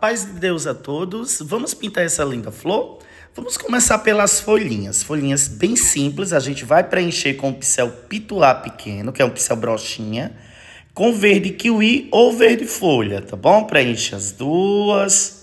paz de Deus a todos. Vamos pintar essa linda flor? Vamos começar pelas folhinhas. Folhinhas bem simples, a gente vai preencher com o pincel pituá pequeno, que é um pincel brochinha, com verde kiwi ou verde folha, tá bom? Preenche as duas.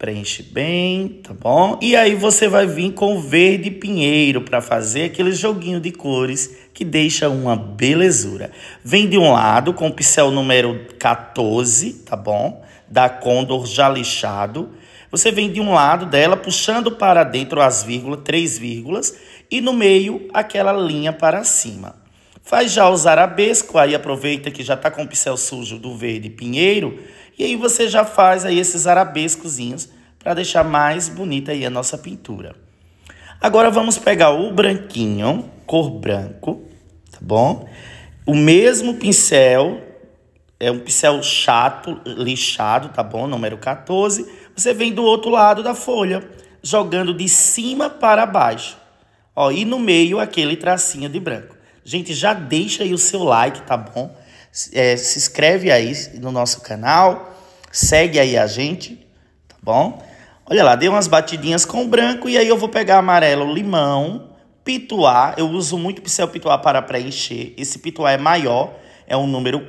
Preenche bem, tá bom? E aí você vai vir com verde pinheiro para fazer aquele joguinho de cores que deixa uma belezura. Vem de um lado com o pincel número 14, tá bom? Da Condor já lixado. Você vem de um lado dela puxando para dentro as vírgulas, três vírgulas, e no meio aquela linha para cima. Faz já os arabesco, aí aproveita que já tá com o pincel sujo do verde pinheiro, e aí você já faz aí esses arabescozinhos para deixar mais bonita aí a nossa pintura. Agora vamos pegar o branquinho, cor branco, tá bom? O mesmo pincel, é um pincel chato, lixado, tá bom? Número 14. Você vem do outro lado da folha, jogando de cima para baixo. Ó, e no meio aquele tracinho de branco. Gente, já deixa aí o seu like, tá bom? É, se inscreve aí no nosso canal, segue aí a gente, tá bom? Olha lá, dei umas batidinhas com branco e aí eu vou pegar amarelo, limão, pituá. Eu uso muito pincel pituá para preencher. Esse pituá é maior, é um número,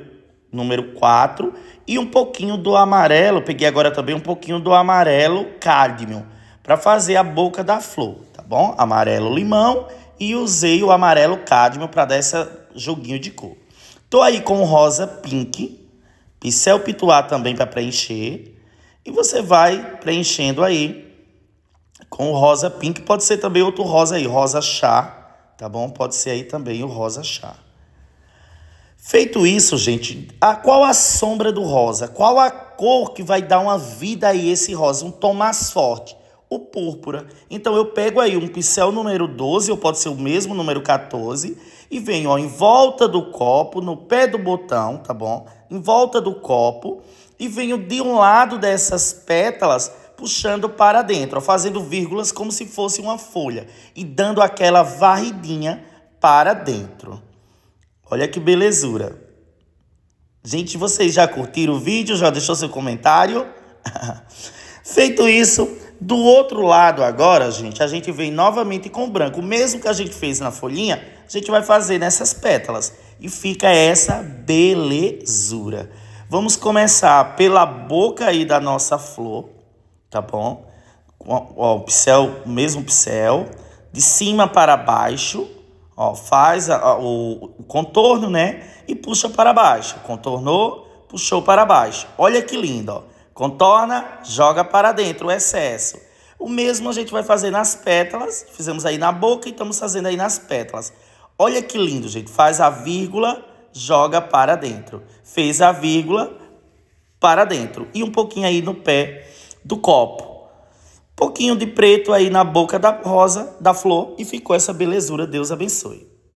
número 4. E um pouquinho do amarelo, peguei agora também um pouquinho do amarelo cádmio, para fazer a boca da flor, tá bom? Amarelo, limão e usei o amarelo cádmio para dar esse joguinho de cor. Tô aí com o rosa pink, pincel pituá também para preencher. E você vai preenchendo aí com o rosa pink, pode ser também outro rosa aí, rosa chá, tá bom? Pode ser aí também o rosa chá. Feito isso, gente, a, qual a sombra do rosa? Qual a cor que vai dar uma vida aí esse rosa, um tom mais forte? o púrpura. Então eu pego aí um pincel número 12, ou pode ser o mesmo número 14, e venho ó, em volta do copo, no pé do botão, tá bom? Em volta do copo, e venho de um lado dessas pétalas puxando para dentro, ó, fazendo vírgulas como se fosse uma folha e dando aquela varridinha para dentro. Olha que belezura. Gente, vocês já curtiram o vídeo? Já deixou seu comentário? Feito isso, do outro lado agora, gente, a gente vem novamente com branco. O mesmo que a gente fez na folhinha, a gente vai fazer nessas pétalas. E fica essa belezura. Vamos começar pela boca aí da nossa flor, tá bom? Ó, o pincel, o mesmo pincel, de cima para baixo, ó, faz a, a, o, o contorno, né? E puxa para baixo. Contornou, puxou para baixo. Olha que lindo, ó. Contorna, joga para dentro o excesso. O mesmo a gente vai fazer nas pétalas. Fizemos aí na boca e estamos fazendo aí nas pétalas. Olha que lindo, gente. Faz a vírgula, joga para dentro. Fez a vírgula, para dentro. E um pouquinho aí no pé do copo. pouquinho de preto aí na boca da rosa, da flor. E ficou essa belezura. Deus abençoe.